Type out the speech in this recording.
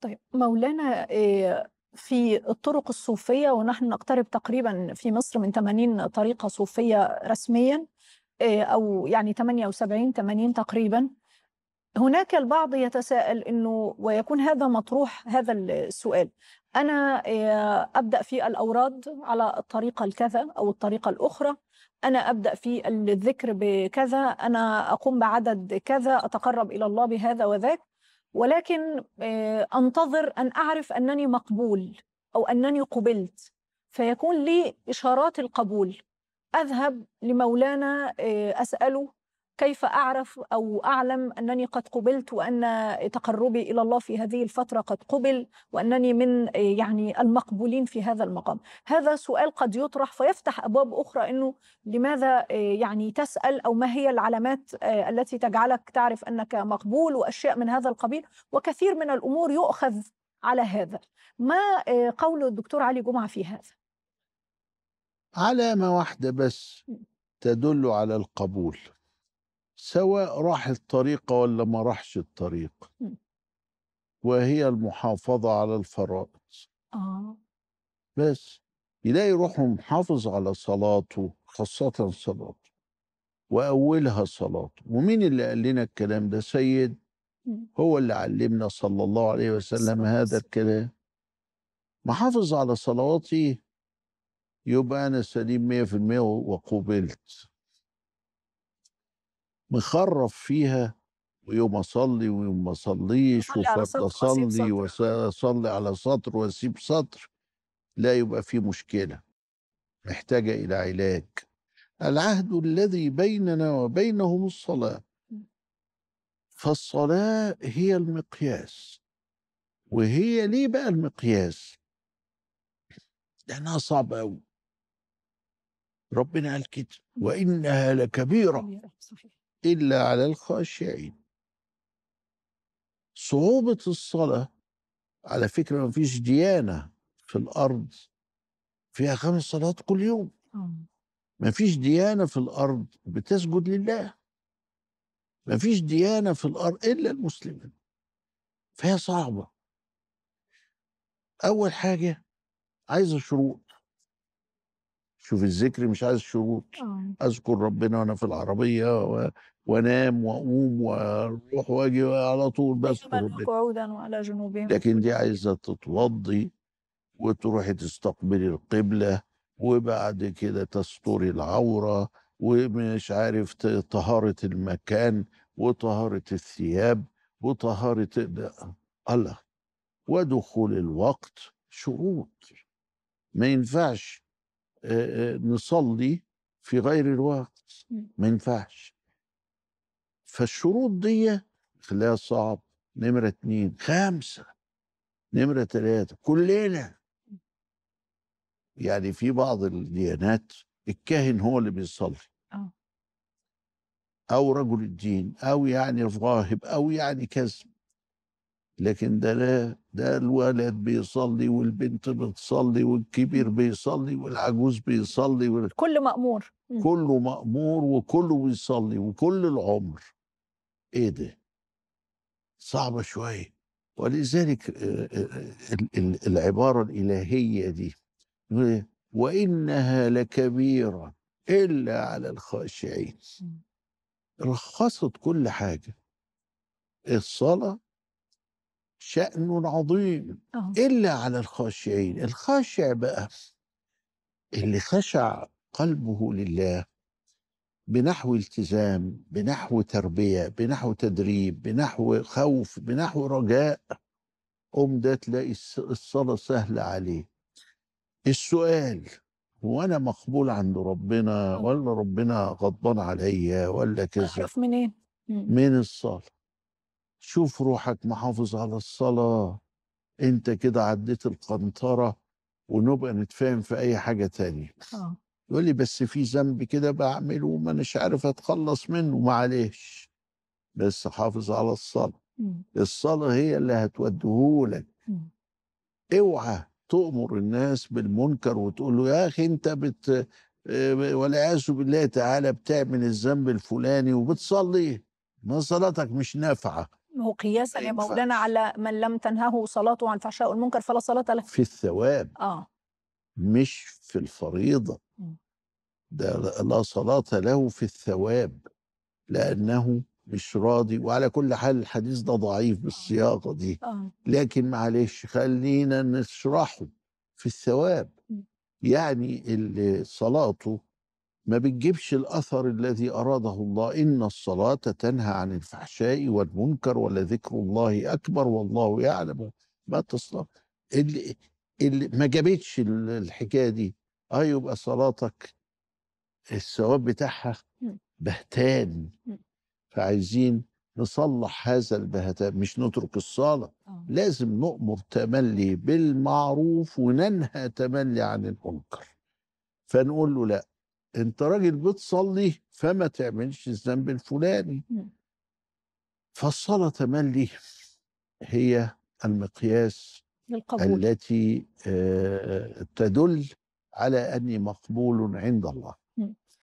طيب مولانا آه، في الطرق الصوفية ونحن نقترب تقريبا في مصر من 80 طريقة صوفية رسميا آه، أو يعني 78 80 تقريبا هناك البعض يتساءل انه ويكون هذا مطروح هذا السؤال انا آه، ابدا في الاوراد على الطريقه الكذا او الطريقه الاخرى انا ابدا في الذكر بكذا انا اقوم بعدد كذا اتقرب الى الله بهذا وذاك ولكن آه، انتظر ان اعرف انني مقبول او انني قبلت فيكون لي اشارات القبول اذهب لمولانا آه، اساله كيف أعرف أو أعلم أنني قد قبلت وأن تقربي إلى الله في هذه الفترة قد قبل وأنني من يعني المقبولين في هذا المقام هذا سؤال قد يطرح فيفتح أبواب أخرى أنه لماذا يعني تسأل أو ما هي العلامات التي تجعلك تعرف أنك مقبول وأشياء من هذا القبيل وكثير من الأمور يؤخذ على هذا ما قول الدكتور علي جمعة في هذا علامة واحدة بس تدل على القبول سواء راح الطريق ولا ما راحش الطريق وهي المحافظة على الفرائض آه. بس يلاقي روحه محافظ على صلاته خاصة صلاته وأولها صلاته ومين اللي قال لنا الكلام ده سيد هو اللي علمنا صلى الله عليه وسلم هذا الكلام محافظ على صلواتي يبقى أنا سليم 100% وقبلت مخرف فيها ويوم اصلي ويوم ما اصليش وفتره اصلي واصلي على سطر واسيب سطر لا يبقى في مشكله محتاجه الى علاج العهد الذي بيننا وبينهم الصلاه فالصلاه هي المقياس وهي ليه بقى المقياس لانها صعبه قوي ربنا قال كده وانها لكبيره إلا على الخاشعين صعوبة الصلاة على فكرة ما فيش ديانة في الأرض فيها خمس صلوات كل يوم آه. ما فيش ديانة في الأرض بتسجد لله ما فيش ديانة في الأرض إلا المسلمين فهي صعبة أول حاجة عايزة شروط شوف الذكر مش عايز شروط آه. اذكر ربنا وانا في العربيه و... وانام واقوم واروح واجي على طول بذكر قعودا وعلى جنوبهم لكن دي عايزه تتوضي وتروحي تستقبلي القبله وبعد كده تستري العوره ومش عارف طهاره المكان وطهاره الثياب وطهاره الله ودخول الوقت شروط ما ينفعش آه، آه، نصلي في غير الوقت ما ينفعش فالشروط دي خلاها صعب نمرة اتنين خمسة نمرة ثلاثة كلنا يعني في بعض الديانات الكاهن هو اللي بيصلي آه. أو رجل الدين أو يعني راهب أو يعني كذب لكن ده لا ده الولد بيصلي والبنت بتصلي والكبير بيصلي والعجوز بيصلي وال... كل مأمور كله مأمور وكله بيصلي وكل العمر ايه ده صعبة شوية ولذلك آه، آه، العبارة الإلهية دي وإنها لكبيرة إلا على الخاشعين رخصت كل حاجة الصلاة شأن عظيم آه. إلا على الخاشعين الخاشع بقى اللي خشع قلبه لله بنحو التزام بنحو تربية بنحو تدريب بنحو خوف بنحو رجاء قوم ده تلاقي الصلاة سهلة عليه السؤال هو أنا مقبول عند ربنا آه. ولا ربنا غضبان عليا ولا كذا أعرف منين؟ من الصلاة شوف روحك محافظ على الصلاة انت كده عديت القنطرة ونبقى نتفاهم في اي حاجة تانية آه. يقول لي بس في ذنب كده بعمله وما اناش عارف اتخلص منه معلش بس حافظ على الصلاة الصلاة هي اللي هتوديهولك اوعى تؤمر الناس بالمنكر وتقول له يا اخي انت بت آه، والعياذ بالله تعالى بتعمل الذنب الفلاني وبتصلي ما صلاتك مش نافعه هو قياسا يا طيب، مولانا على من لم تنهه صلاته عن فحشاء والمنكر فلا صلاة له في الثواب اه مش في الفريضة ده لا صلاة له في الثواب لأنه مش راضي وعلى كل حال الحديث ده ضعيف بالصياغة دي آه. آه. لكن معلش خلينا نشرحه في الثواب يعني اللي صلاته ما بتجيبش الأثر الذي أراده الله إن الصلاة تنهى عن الفحشاء والمنكر ولذكر الله أكبر والله يعلم ما تصنع اللي, اللي ما جابتش الحكاية دي أه يبقى صلاتك الثواب بتاعها بهتان فعايزين نصلح هذا البهتان مش نترك الصلاة آه. لازم نؤمر تملي بالمعروف وننهى تملي عن المنكر فنقول له لا انت راجل بتصلي فما تعملش الذنب الفلاني فالصلاة تملي هي المقياس للقبول. التي آه، تدل على أني مقبول عند الله